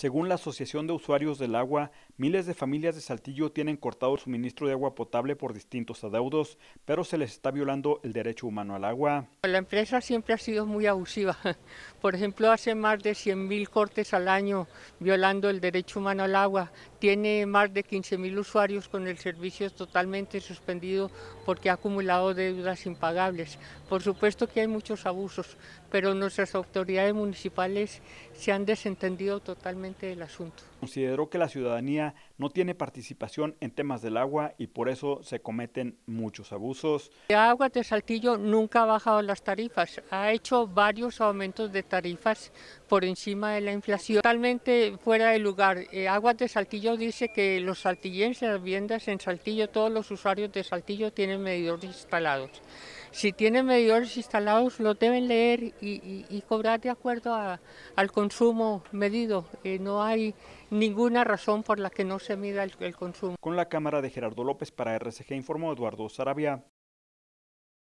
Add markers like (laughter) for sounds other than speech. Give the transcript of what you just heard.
Según la Asociación de Usuarios del Agua, miles de familias de Saltillo tienen cortado el suministro de agua potable por distintos adeudos, pero se les está violando el derecho humano al agua. La empresa siempre ha sido muy abusiva. (laughs) Por ejemplo, hace más de 100.000 cortes al año violando el derecho humano al agua. Tiene más de 15.000 usuarios con el servicio totalmente suspendido porque ha acumulado deudas impagables. Por supuesto que hay muchos abusos, pero nuestras autoridades municipales se han desentendido totalmente del asunto. Consideró que la ciudadanía no tiene participación en temas del agua y por eso se cometen muchos abusos. Agua de Saltillo nunca ha bajado las tarifas, ha hecho varios aumentos de tarifas por encima de la inflación. Totalmente fuera de lugar. Eh, Aguas de Saltillo dice que los saltillenses, las viviendas en Saltillo, todos los usuarios de Saltillo tienen medidores instalados si tienen medidores instalados, los deben leer y, cobrar de acuerdo al consumo medido. Eh, no hay ninguna razón por la que no se mida el, el consumo. Con la cámara de Gerardo López para RCG informó Eduardo Sarabia.